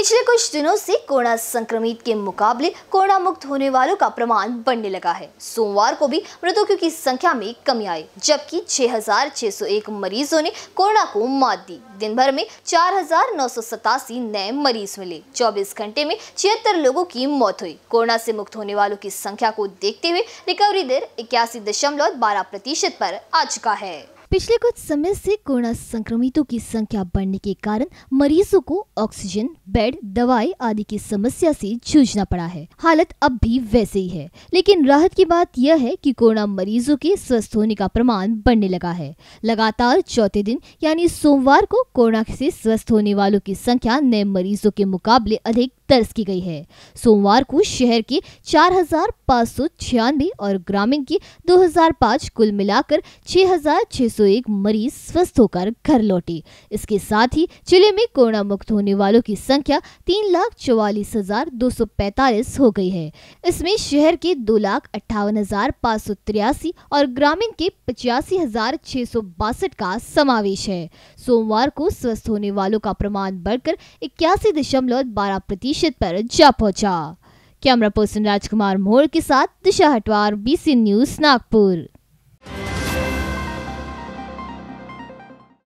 पिछले कुछ दिनों से कोरोना संक्रमित के मुकाबले कोरोना मुक्त होने वालों का प्रमाण बढ़ने लगा है सोमवार को भी मृतकों की संख्या में कमी आई जबकि 6,601 मरीजों ने कोरोना को मात दी दिन भर में चार नए मरीज मिले 24 घंटे में छिहत्तर लोगों की मौत हुई कोरोना से मुक्त होने वालों की संख्या को देखते हुए रिकवरी दर इक्यासी प्रतिशत आ चुका है पिछले कुछ समय से कोरोना संक्रमितों की संख्या बढ़ने के कारण मरीजों को ऑक्सीजन बेड दवाई आदि की समस्या से जूझना पड़ा है हालत अब भी वैसे ही है लेकिन राहत की बात यह है कि कोरोना मरीजों के स्वस्थ होने का प्रमाण बढ़ने लगा है लगातार चौथे दिन यानी सोमवार को कोरोना से स्वस्थ होने वालों की संख्या नए मरीजों के मुकाबले अधिक दर्ज की गई है सोमवार को शहर के चार और ग्रामीण के 2005 कुल मिलाकर 6,601 मरीज स्वस्थ होकर घर लौटे इसके साथ ही जिले में कोरोना मुक्त होने वालों की संख्या तीन लाख चौवालीस हजार दो सौ पैतालीस हो गई है इसमें शहर के दो लाख अट्ठावन हजार पाँच सौ तिरासी और ग्रामीण के पचासी हजार छह सौ बासठ का समावेश है सोमवार को स्वस्थ होने वालों का प्रमाण बढ़कर इक्यासी दशमलव बारह प्रतिशत प्रतिशत पर जा पहुंचा कैमरा पर्सन राजकुमार मोर के साथ दिशा हटवार बीसी न्यूज नागपुर